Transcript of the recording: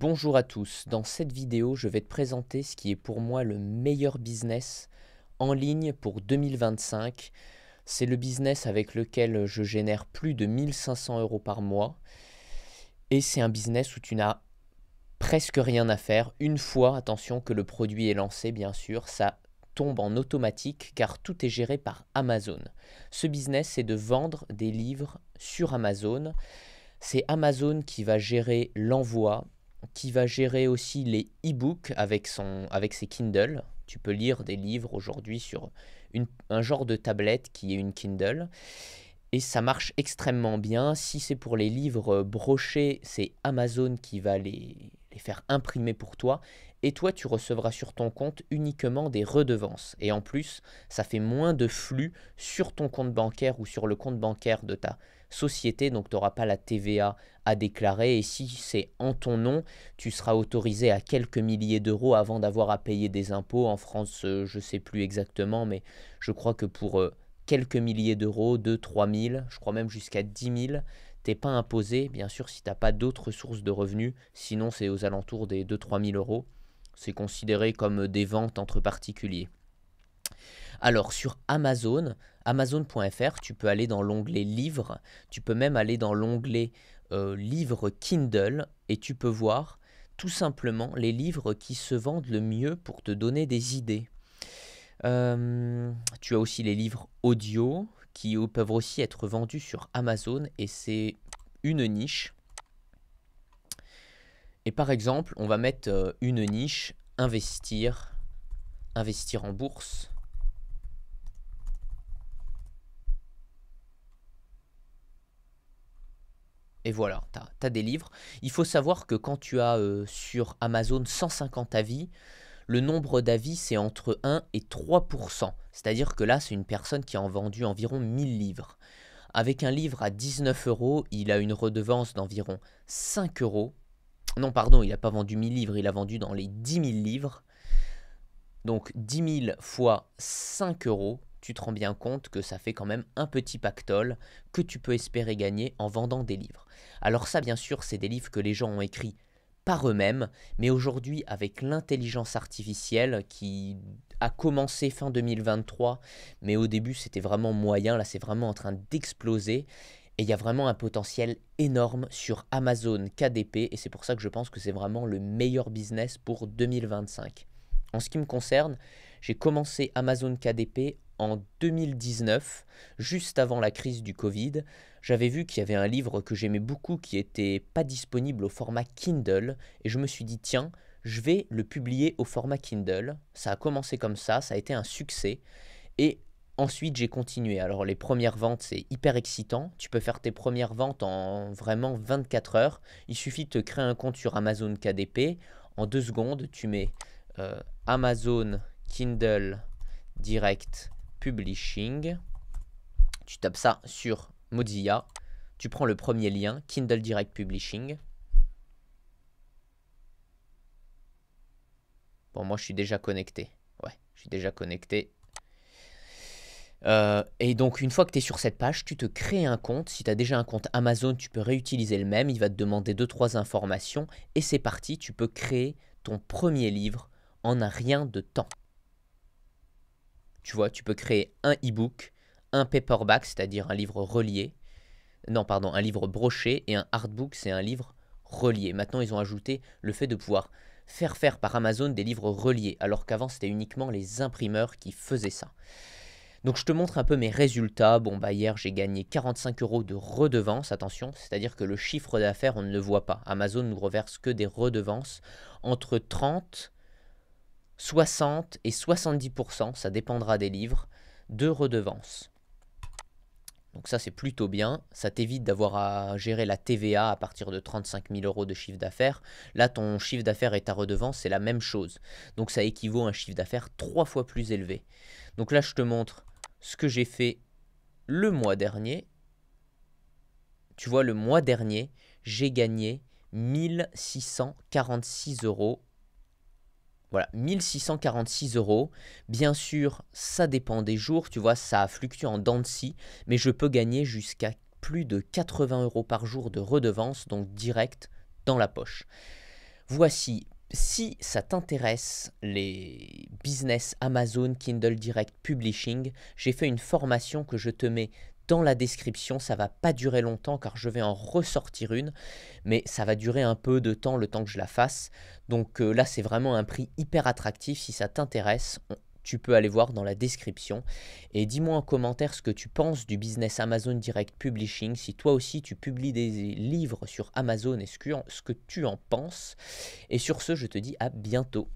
Bonjour à tous, dans cette vidéo je vais te présenter ce qui est pour moi le meilleur business en ligne pour 2025. C'est le business avec lequel je génère plus de 1500 euros par mois et c'est un business où tu n'as presque rien à faire. Une fois, attention que le produit est lancé bien sûr, ça tombe en automatique car tout est géré par Amazon. Ce business c'est de vendre des livres sur Amazon. C'est Amazon qui va gérer l'envoi, qui va gérer aussi les e-books avec, son, avec ses Kindle. Tu peux lire des livres aujourd'hui sur un genre de tablette qui est une Kindle. Et ça marche extrêmement bien. Si c'est pour les livres brochés, c'est Amazon qui va les, faire imprimer pour toi, et toi tu recevras sur ton compte uniquement des redevances. Et en plus, ça fait moins de flux sur ton compte bancaire ou sur le compte bancaire de ta société, donc tu n'auras pas la TVA à déclarer, et si c'est en ton nom, tu seras autorisé à quelques milliers d'euros avant d'avoir à payer des impôts. En France, euh, je sais plus exactement, mais je crois que pour... Euh, quelques milliers d'euros, 2, 3 je crois même jusqu'à 10 000, pas imposé, bien sûr, si tu n'as pas d'autres sources de revenus, sinon c'est aux alentours des 2-3 000 euros. C'est considéré comme des ventes entre particuliers. Alors sur Amazon, amazon.fr, tu peux aller dans l'onglet livres, tu peux même aller dans l'onglet euh, livres Kindle et tu peux voir tout simplement les livres qui se vendent le mieux pour te donner des idées. Euh, tu as aussi les livres audio, qui peuvent aussi être vendus sur Amazon et c'est une niche. Et par exemple, on va mettre euh, une niche investir, investir en bourse. Et voilà, tu as, des livres. Il faut savoir que quand tu as euh, sur Amazon 150 avis, le nombre d'avis, c'est entre 1 et 3%. C'est-à-dire que là, c'est une personne qui a vendu environ 1000 livres. Avec un livre à 19 euros, il a une redevance d'environ 5 euros. Non, pardon, il n'a pas vendu 1000 livres, il a vendu dans les 10 000 livres. Donc 10 000 fois 5 euros, tu te rends bien compte que ça fait quand même un petit pactole que tu peux espérer gagner en vendant des livres. Alors ça, bien sûr, c'est des livres que les gens ont écrits eux-mêmes, mais aujourd'hui avec l'intelligence artificielle qui a commencé fin 2023, mais au début c'était vraiment moyen, là c'est vraiment en train d'exploser. Et il y a vraiment un potentiel énorme sur Amazon KDP, et c'est pour ça que je pense que c'est vraiment le meilleur business pour 2025. En ce qui me concerne, j'ai commencé Amazon KDP en 2019, juste avant la crise du Covid, j'avais vu qu'il y avait un livre que j'aimais beaucoup qui n'était pas disponible au format Kindle et je me suis dit tiens, je vais le publier au format Kindle. Ça a commencé comme ça, ça a été un succès et ensuite j'ai continué. Alors les premières ventes, c'est hyper excitant. Tu peux faire tes premières ventes en vraiment 24 heures. Il suffit de te créer un compte sur Amazon KDP. En deux secondes, tu mets euh, Amazon Kindle Direct Publishing. Tu tapes ça sur Mozilla. Tu prends le premier lien, Kindle Direct Publishing. Bon, moi, je suis déjà connecté. Ouais, je suis déjà connecté. Euh, et donc, une fois que tu es sur cette page, tu te crées un compte. Si tu as déjà un compte Amazon, tu peux réutiliser le même. Il va te demander deux, trois informations. Et c'est parti, tu peux créer ton premier livre en un rien de temps. Tu vois, tu peux créer un e-book, un paperback, c'est-à-dire un livre relié. Non, pardon, un livre broché et un artbook, c'est un livre relié. Maintenant, ils ont ajouté le fait de pouvoir faire faire par Amazon des livres reliés, alors qu'avant, c'était uniquement les imprimeurs qui faisaient ça. Donc je te montre un peu mes résultats. Bon bah hier j'ai gagné 45 euros de redevances, attention, c'est-à-dire que le chiffre d'affaires on ne le voit pas. Amazon nous reverse que des redevances entre 30 60 et 70%, ça dépendra des livres, de redevances. Donc ça c'est plutôt bien, ça t'évite d'avoir à gérer la TVA à partir de 35 000 euros de chiffre d'affaires. Là ton chiffre d'affaires et ta redevance c'est la même chose. Donc ça équivaut à un chiffre d'affaires trois fois plus élevé. Donc là je te montre ce que j'ai fait le mois dernier. Tu vois le mois dernier j'ai gagné 1646 euros voilà, 1646 euros. Bien sûr, ça dépend des jours, tu vois, ça fluctue en dents de scie, mais je peux gagner jusqu'à plus de 80 euros par jour de redevance, donc direct dans la poche. Voici, si ça t'intéresse, les business Amazon, Kindle Direct Publishing, j'ai fait une formation que je te mets dans la description. Ça va pas durer longtemps car je vais en ressortir une, mais ça va durer un peu de temps le temps que je la fasse. Donc euh, là, c'est vraiment un prix hyper attractif. Si ça t'intéresse, tu peux aller voir dans la description. Et dis-moi en commentaire ce que tu penses du business Amazon Direct Publishing, si toi aussi tu publies des livres sur Amazon et ce que tu en penses. Et sur ce, je te dis à bientôt.